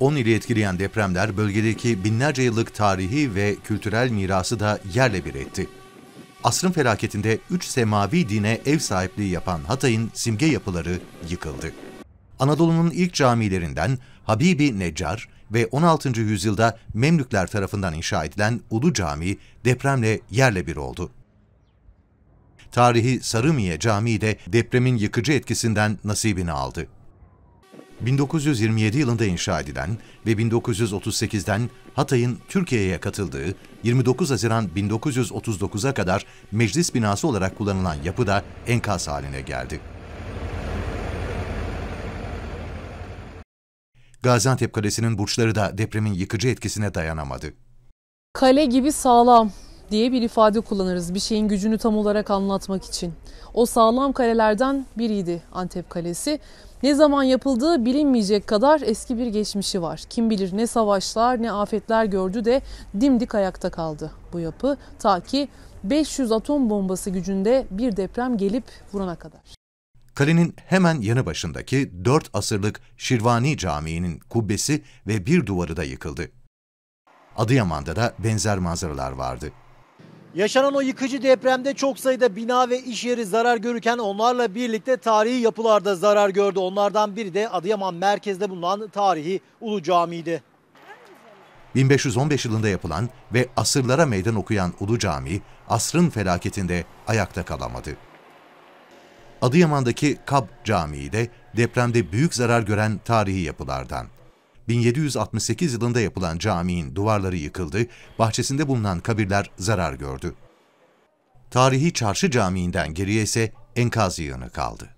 10 ili etkileyen depremler bölgedeki binlerce yıllık tarihi ve kültürel mirası da yerle bir etti. Asrın felaketinde 3 semavi dine ev sahipliği yapan Hatay'ın simge yapıları yıkıldı. Anadolu'nun ilk camilerinden Habibi Necar ve 16. yüzyılda Memlükler tarafından inşa edilen Ulu Cami depremle yerle bir oldu. Tarihi Sarımiye Camii de depremin yıkıcı etkisinden nasibini aldı. 1927 yılında inşa edilen ve 1938'den Hatay'ın Türkiye'ye katıldığı 29 Haziran 1939'a kadar meclis binası olarak kullanılan yapı da enkaz haline geldi. Gaziantep Kalesi'nin burçları da depremin yıkıcı etkisine dayanamadı. Kale gibi sağlam diye bir ifade kullanırız bir şeyin gücünü tam olarak anlatmak için. O sağlam kalelerden biriydi Antep Kalesi. Ne zaman yapıldığı bilinmeyecek kadar eski bir geçmişi var. Kim bilir ne savaşlar ne afetler gördü de dimdik ayakta kaldı bu yapı ta ki 500 atom bombası gücünde bir deprem gelip vurana kadar. Kalenin hemen yanı başındaki 4 asırlık Şirvani Camii'nin kubbesi ve bir duvarı da yıkıldı. Adıyaman'da da benzer manzaralar vardı. Yaşanan o yıkıcı depremde çok sayıda bina ve iş yeri zarar görürken onlarla birlikte tarihi yapılar da zarar gördü. Onlardan biri de Adıyaman merkezde bulunan tarihi Ulu Camii'di. 1515 yılında yapılan ve asırlara meydan okuyan Ulu Cami, asrın felaketinde ayakta kalamadı. Adıyaman'daki Kab Camii de depremde büyük zarar gören tarihi yapılardan. 1768 yılında yapılan caminin duvarları yıkıldı, bahçesinde bulunan kabirler zarar gördü. Tarihi Çarşı Camii'nden geriye ise enkaz yığını kaldı.